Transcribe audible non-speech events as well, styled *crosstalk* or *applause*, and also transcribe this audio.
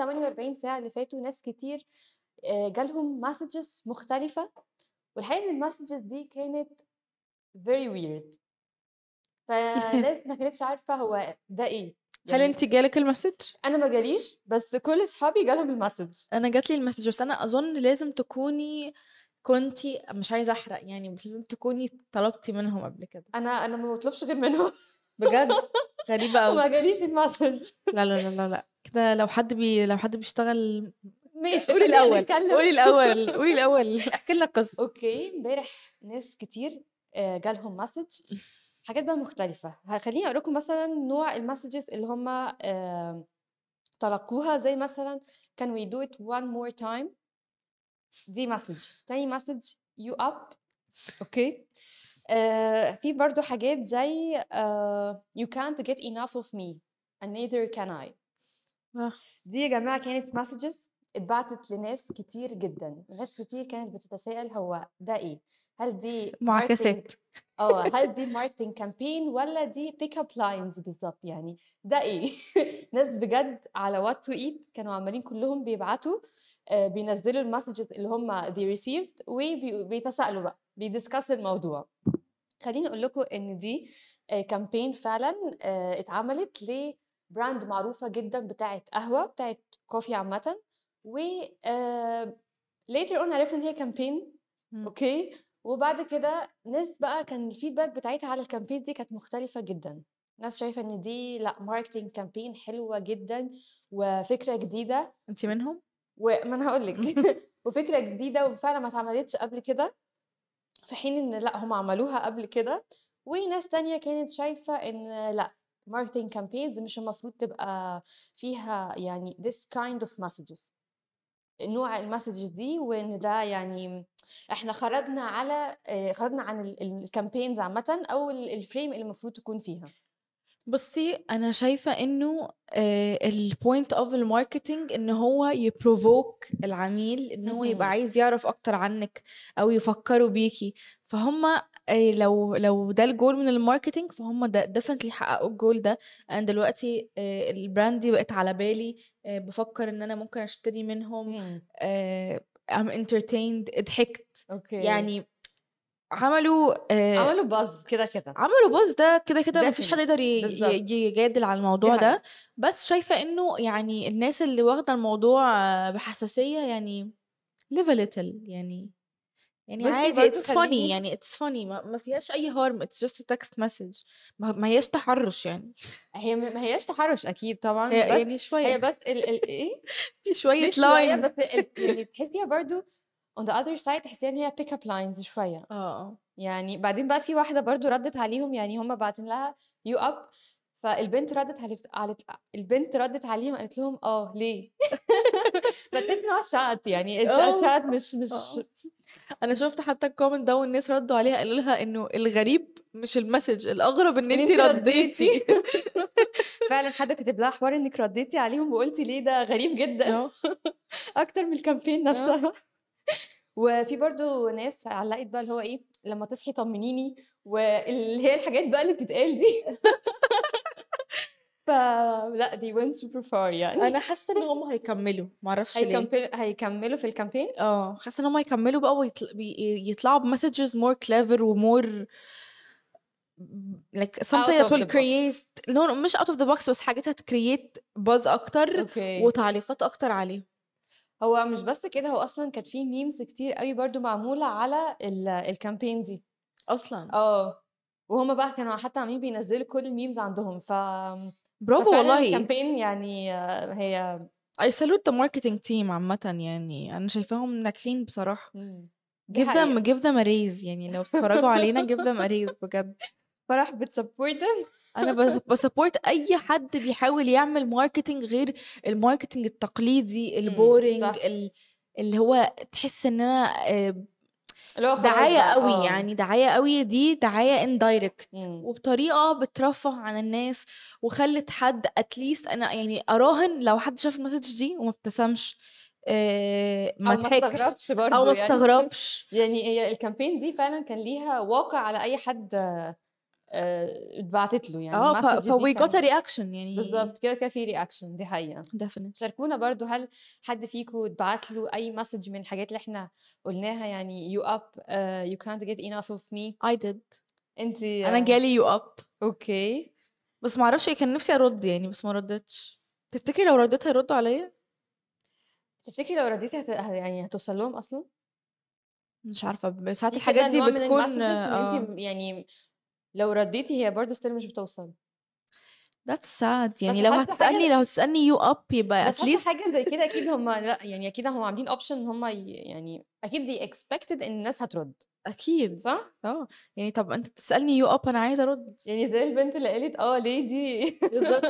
48 ساعه اللي فاتوا ناس كتير آه، جالهم مسجز مختلفه والحقيقه ان المسجز دي كانت very weird فالناس *laughs* ما كانتش عارفه هو ده ايه يعني هل انت جالك المسج؟ انا ما جاليش بس كل اصحابي جالهم المسج انا جات لي المسج بس انا اظن لازم تكوني كنتي مش عايزه احرق يعني بس لازم تكوني طلبتي منهم قبل كده انا انا ما بطلبش غير منهم بجد غريبه قوي *laughs* ما جاليش المسج لا لا لا لا لا كده لو حد بي لو حد بيشتغل ماشي قولي الاول قولي الاول قولي الاول *laughs* احكي لنا قصه اوكي امبارح ناس كتير آه، جالهم مسج حاجات بقى مختلفه هخليني اقول لكم مثلا نوع المسجز اللي هم تلقوها زي مثلا can we do it one more time دي مسج تاني مسج you up اوكي آه، في برضو حاجات زي uh, you can't get enough of me and neither can I آه. دي يا جماعه كانت مسجز اتبعتت لناس كتير جدا ناس كتير كانت بتتساءل هو ده ايه هل دي معاكسات اه *laughs* هل دي ماركتنج كامبين ولا دي بيك اب لاينز بالظبط يعني ده ايه *laughs* ناس بجد على وات تو ايت كانوا عمالين كلهم بيبعتوا آه، بينزلوا المسجز اللي هم دي ريسيفد وبيتساءلوا بقى بيدسكس الموضوع خليني اقول لكم ان دي كامبين آه، فعلا اتعملت ليه براند معروفه جدا بتاعه قهوه بتاعه كوفي عامه و ليتر آه، اون عرفنا ان هي كامبين اوكي وبعد كده ناس بقى كان الفيدباك بتاعتها على الكامبين دي كانت مختلفه جدا ناس شايفه ان دي لا ماركتينج كامبين حلوه جدا وفكره جديده انت منهم وما انا هقول لك *laughs* *laughs* وفكره جديده وفعلا ما اتعملتش قبل كده في حين ان لا هم عملوها قبل كده وناس تانية كانت شايفة ان لا marketing campaigns مش المفروض تبقى فيها يعني this kind of messages نوع المسجز دي وان ده يعني احنا خرجنا على آه، خرجنا عن الكامبينز عامه او الفريم اللي المفروض تكون فيها بصي انا شايفه انه آه، البوينت اوف الماركتنج ان هو يبروفوك العميل ان هو يبقى عايز يعرف اكتر عنك او يفكروا بيكي فهم اي لو لو ده الجول من الماركتينج فهم ده ديفنتلي حققوا الجول ده انا دلوقتي آه، البراند دي بقت على بالي آه، بفكر ان انا ممكن اشتري منهم ام انترتيند آه، ضحكت اوكي يعني عملوا آه عملوا باز كده كده عملوا باز ده كده كده مفيش حد يقدر يجادل على الموضوع ده بس شايفه انه يعني الناس اللي واخده الموضوع بحساسيه يعني ليف ليتل يعني يعني عادي اتس فاني يعني اتس فاني ما, ما فيهاش اي هارم اتس جاست تكست مسج ما هياش تحرش يعني هي ما هياش تحرش اكيد طبعا هي بس يعني شويه هي *laughs* بس ال ال ايه في شويه لاين بس *laughs* يعني تحسيها برضو اون ذا اذر سايد تحسيها ان هي بيك اب لاينز شويه آه،, اه يعني بعدين بقى في واحده برضو ردت عليهم يعني هم باعتين لها يو اب فالبنت ردت علي... على البنت ردت عليهم قالت لهم اه ليه بس اتس نوت شات يعني اتس آه. شات مش مش آه. انا شفت حتى الكومنت ده والناس ردوا عليها قالوا لها انه الغريب مش المسج الاغرب ان انت رديتي *laughs* *laughs* فعلا حد كتب لها حوار انك رديتي عليهم وقلتي ليه ده غريب جدا آه. *laughs* اكتر من الكامبين آه. نفسها وفي برضو ناس علقت بقى اللي هو ايه لما تصحي طمنيني واللي هي الحاجات بقى اللي بتتقال دي فلا دي وين سوبر فار يعني انا حاسه ان هم هيكملوا معرفش ليه هيكمل... هيكملوا في الكامبين اه حاسه ان هم هيكملوا بقى ويطل... يطلعوا بمسجز مور كليفر ومور لايك something that will create no, no, مش out of the box بس حاجات هتكريت باز اكتر okay. وتعليقات اكتر عليه هو مش بس كده هو اصلا كانت في ميمز كتير قوي برضو معموله على الكامبين دي اصلا اه وهم بقى كانوا حتى عاملين بينزلوا كل الميمز عندهم ف برافو والله كامبين يعني آه، هي اي سالوت ذا ماركتنج تيم عامة يعني انا شايفاهم ناجحين بصراحة جيف ذم جيف ذم اريز يعني لو بتتفرجوا علينا جيف ذم اريز بجد *laughs* فرح بتسبورت انا *laughs* بسبورت اي حد بيحاول يعمل ماركتنج غير الماركتنج التقليدي البورنج اللي هو تحس ان انا آه، دعايه قوي آه. يعني دعايه قوي دي دعايه اندايركت وبطريقه بترفه عن الناس وخلت حد اتليست انا يعني اراهن لو حد شاف المسج دي وما ابتسمش آه، ما تضحكش او ما استغربش يعني. *laughs* يعني هي الكامبين دي فعلا كان ليها واقع على اي حد آه، اتبعتت له يعني اه فوي جوت رياكشن يعني بالظبط كده كده في رياكشن دي حقيقه ديفينت شاركونا برضو هل حد فيكم اتبعت له اي مسج من الحاجات اللي احنا قلناها يعني يو اب يو كانت جيت انف اوف مي اي ديد انت انا آه، جالي يو اب اوكي بس ما اعرفش كان نفسي ارد يعني بس ما ردتش تفتكري لو رديت هيردوا عليا تفتكري لو رديتي هت... يعني هتوصل لهم اصلا مش عارفه ساعات الحاجات دي بتكون من آه. انت يعني لو رديتي هي برضه ستيل مش بتوصل ذاتس ساد يعني لو هتسالني لو هتسالني يو اب يبقى اتليست حاجه زي كده اكيد هم لا يعني اكيد هم عاملين اوبشن ان هم يعني اكيد they اكسبكتد ان الناس هترد اكيد صح اه يعني طب انت تسالني يو اب انا عايزه ارد يعني زي البنت اللي قالت اه ليه دي بالظبط